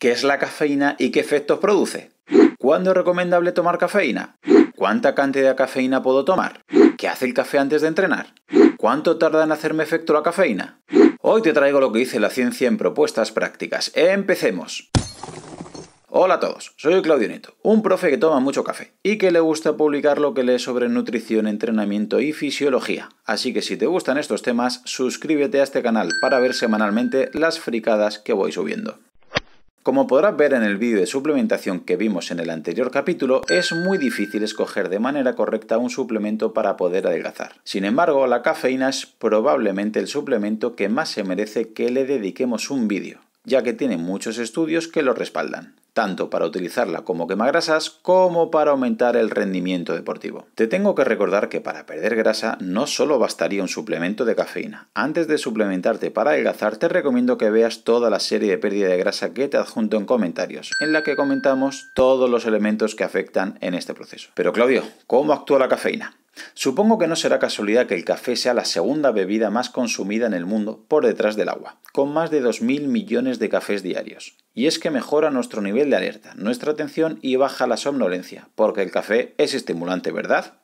¿Qué es la cafeína y qué efectos produce? ¿Cuándo es recomendable tomar cafeína? ¿Cuánta cantidad de cafeína puedo tomar? ¿Qué hace el café antes de entrenar? ¿Cuánto tarda en hacerme efecto la cafeína? Hoy te traigo lo que dice la ciencia en propuestas prácticas. ¡Empecemos! Hola a todos, soy Claudio Neto, un profe que toma mucho café y que le gusta publicar lo que lee sobre nutrición, entrenamiento y fisiología. Así que si te gustan estos temas, suscríbete a este canal para ver semanalmente las fricadas que voy subiendo. Como podrás ver en el vídeo de suplementación que vimos en el anterior capítulo, es muy difícil escoger de manera correcta un suplemento para poder adelgazar. Sin embargo, la cafeína es probablemente el suplemento que más se merece que le dediquemos un vídeo ya que tiene muchos estudios que lo respaldan, tanto para utilizarla como quemagrasas como para aumentar el rendimiento deportivo. Te tengo que recordar que para perder grasa no solo bastaría un suplemento de cafeína. Antes de suplementarte para adelgazar, te recomiendo que veas toda la serie de pérdida de grasa que te adjunto en comentarios, en la que comentamos todos los elementos que afectan en este proceso. Pero Claudio, ¿cómo actúa la cafeína? Supongo que no será casualidad que el café sea la segunda bebida más consumida en el mundo por detrás del agua, con más de 2.000 millones de cafés diarios. Y es que mejora nuestro nivel de alerta, nuestra atención y baja la somnolencia, porque el café es estimulante, ¿verdad?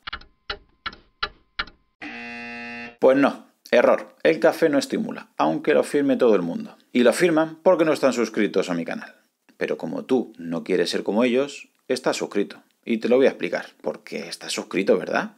Pues no, error, el café no estimula, aunque lo firme todo el mundo. Y lo firman porque no están suscritos a mi canal. Pero como tú no quieres ser como ellos, estás suscrito. Y te lo voy a explicar, porque estás suscrito, ¿verdad?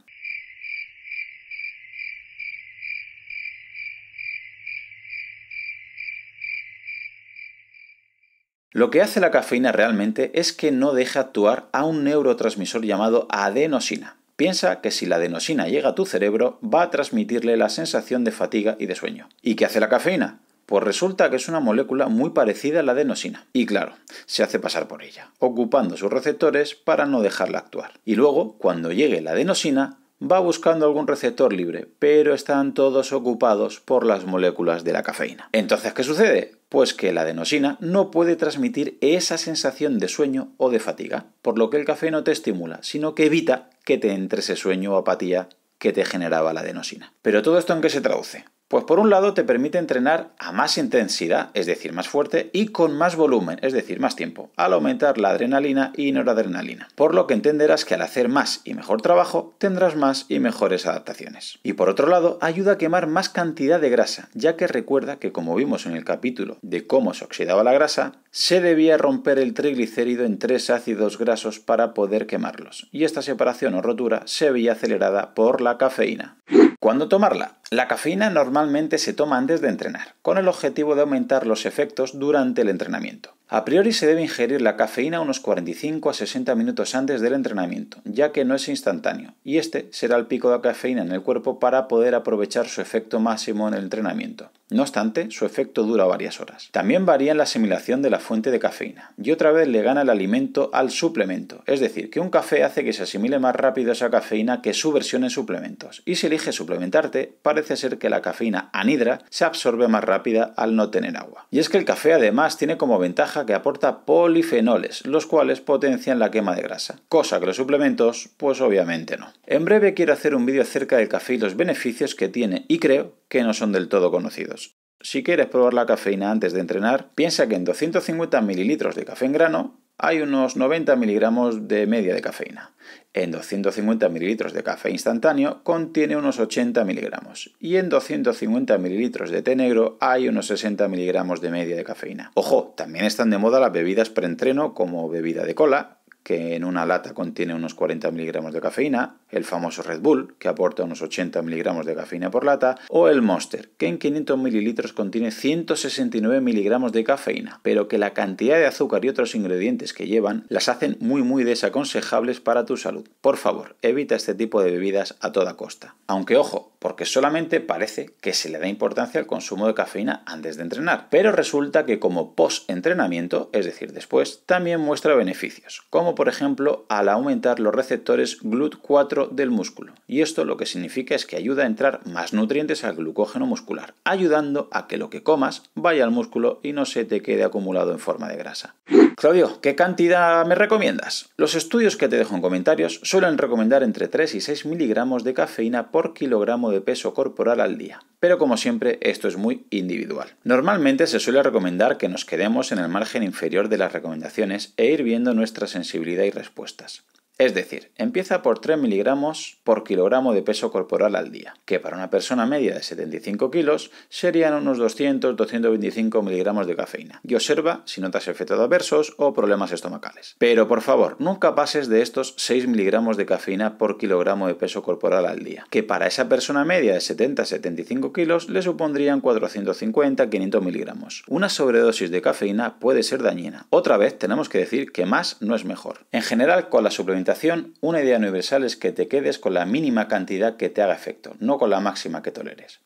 Lo que hace la cafeína realmente es que no deja actuar a un neurotransmisor llamado adenosina. Piensa que si la adenosina llega a tu cerebro va a transmitirle la sensación de fatiga y de sueño. ¿Y qué hace la cafeína? Pues resulta que es una molécula muy parecida a la adenosina. Y claro, se hace pasar por ella, ocupando sus receptores para no dejarla actuar. Y luego, cuando llegue la adenosina, va buscando algún receptor libre, pero están todos ocupados por las moléculas de la cafeína. Entonces, ¿qué sucede? Pues que la adenosina no puede transmitir esa sensación de sueño o de fatiga, por lo que el café no te estimula, sino que evita que te entre ese sueño o apatía que te generaba la adenosina. Pero todo esto en qué se traduce? Pues por un lado te permite entrenar a más intensidad, es decir, más fuerte, y con más volumen, es decir, más tiempo, al aumentar la adrenalina y noradrenalina. Por lo que entenderás que al hacer más y mejor trabajo tendrás más y mejores adaptaciones. Y por otro lado, ayuda a quemar más cantidad de grasa, ya que recuerda que como vimos en el capítulo de cómo se oxidaba la grasa, se debía romper el triglicérido en tres ácidos grasos para poder quemarlos, y esta separación o rotura se veía acelerada por la cafeína. ¿Cuándo tomarla? La cafeína normalmente se toma antes de entrenar, con el objetivo de aumentar los efectos durante el entrenamiento. A priori se debe ingerir la cafeína unos 45 a 60 minutos antes del entrenamiento, ya que no es instantáneo, y este será el pico de cafeína en el cuerpo para poder aprovechar su efecto máximo en el entrenamiento. No obstante, su efecto dura varias horas. También varía en la asimilación de la fuente de cafeína, y otra vez le gana el alimento al suplemento, es decir, que un café hace que se asimile más rápido esa cafeína que su versión en suplementos, y si eliges suplementarte, parece ser que la cafeína anhidra se absorbe más rápida al no tener agua. Y es que el café además tiene como ventaja que aporta polifenoles, los cuales potencian la quema de grasa, cosa que los suplementos pues obviamente no. En breve quiero hacer un vídeo acerca del café y los beneficios que tiene y creo que no son del todo conocidos. Si quieres probar la cafeína antes de entrenar, piensa que en 250 ml de café en grano hay unos 90 miligramos de media de cafeína. En 250 mililitros de café instantáneo contiene unos 80 miligramos y en 250 mililitros de té negro hay unos 60 miligramos de media de cafeína. Ojo, también están de moda las bebidas pre-entreno como bebida de cola, que en una lata contiene unos 40 miligramos de cafeína, el famoso Red Bull, que aporta unos 80 miligramos de cafeína por lata, o el Monster, que en 500 mililitros contiene 169 miligramos de cafeína, pero que la cantidad de azúcar y otros ingredientes que llevan las hacen muy muy desaconsejables para tu salud. Por favor, evita este tipo de bebidas a toda costa. Aunque ojo, porque solamente parece que se le da importancia al consumo de cafeína antes de entrenar, pero resulta que como post-entrenamiento, es decir, después, también muestra beneficios, como por ejemplo al aumentar los receptores GLUT4 del músculo. Y esto lo que significa es que ayuda a entrar más nutrientes al glucógeno muscular, ayudando a que lo que comas vaya al músculo y no se te quede acumulado en forma de grasa. Claudio, ¿qué cantidad me recomiendas? Los estudios que te dejo en comentarios suelen recomendar entre 3 y 6 miligramos de cafeína por kilogramo de peso corporal al día, pero como siempre esto es muy individual. Normalmente se suele recomendar que nos quedemos en el margen inferior de las recomendaciones e ir viendo nuestra sensibilidad y respuestas. Es decir, empieza por 3 miligramos por kilogramo de peso corporal al día, que para una persona media de 75 kilos serían unos 200-225 miligramos de cafeína. Y observa si notas efectos adversos o problemas estomacales. Pero por favor, nunca pases de estos 6 miligramos de cafeína por kilogramo de peso corporal al día, que para esa persona media de 70-75 kilos le supondrían 450-500 miligramos. Una sobredosis de cafeína puede ser dañina. Otra vez tenemos que decir que más no es mejor. En general, con la suplementación una idea universal es que te quedes con la mínima cantidad que te haga efecto, no con la máxima que toleres.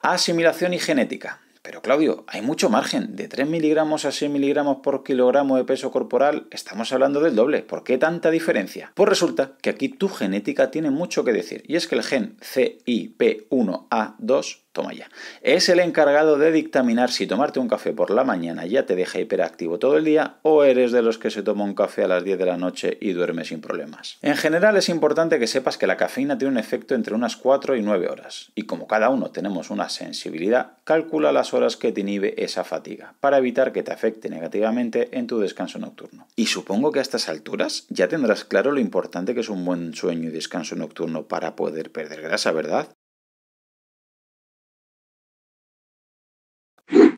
Asimilación y genética. Pero Claudio, hay mucho margen. De 3 miligramos a 6 miligramos por kilogramo de peso corporal estamos hablando del doble. ¿Por qué tanta diferencia? Pues resulta que aquí tu genética tiene mucho que decir. Y es que el gen CIP1A2 Toma ya. Es el encargado de dictaminar si tomarte un café por la mañana ya te deja hiperactivo todo el día o eres de los que se toma un café a las 10 de la noche y duerme sin problemas. En general es importante que sepas que la cafeína tiene un efecto entre unas 4 y 9 horas y como cada uno tenemos una sensibilidad, calcula las horas que te inhibe esa fatiga para evitar que te afecte negativamente en tu descanso nocturno. Y supongo que a estas alturas ya tendrás claro lo importante que es un buen sueño y descanso nocturno para poder perder grasa, ¿verdad?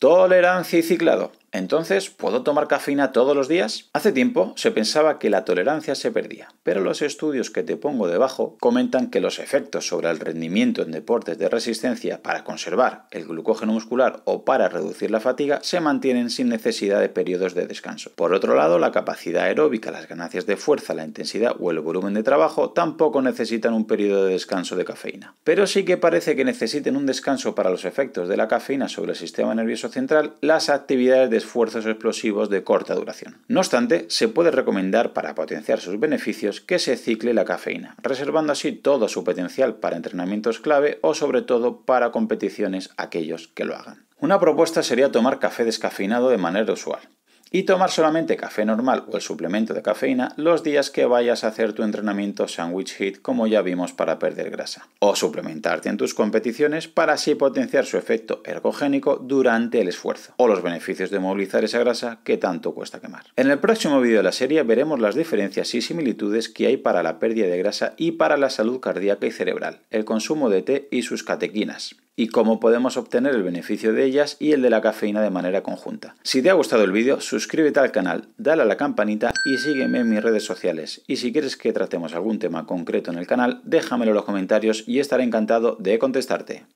Tolerancia y ciclado. Entonces, ¿puedo tomar cafeína todos los días? Hace tiempo se pensaba que la tolerancia se perdía, pero los estudios que te pongo debajo comentan que los efectos sobre el rendimiento en deportes de resistencia para conservar el glucógeno muscular o para reducir la fatiga se mantienen sin necesidad de periodos de descanso. Por otro lado, la capacidad aeróbica, las ganancias de fuerza, la intensidad o el volumen de trabajo tampoco necesitan un periodo de descanso de cafeína. Pero sí que parece que necesiten un descanso para los efectos de la cafeína sobre el sistema nervioso central las actividades de esfuerzos explosivos de corta duración. No obstante, se puede recomendar para potenciar sus beneficios que se cicle la cafeína, reservando así todo su potencial para entrenamientos clave o sobre todo para competiciones aquellos que lo hagan. Una propuesta sería tomar café descafeinado de manera usual, y tomar solamente café normal o el suplemento de cafeína los días que vayas a hacer tu entrenamiento sandwich hit como ya vimos para perder grasa o suplementarte en tus competiciones para así potenciar su efecto ergogénico durante el esfuerzo o los beneficios de movilizar esa grasa que tanto cuesta quemar. En el próximo vídeo de la serie veremos las diferencias y similitudes que hay para la pérdida de grasa y para la salud cardíaca y cerebral, el consumo de té y sus catequinas y cómo podemos obtener el beneficio de ellas y el de la cafeína de manera conjunta. Si te ha gustado el vídeo, suscríbete al canal, dale a la campanita y sígueme en mis redes sociales. Y si quieres que tratemos algún tema concreto en el canal, déjamelo en los comentarios y estaré encantado de contestarte.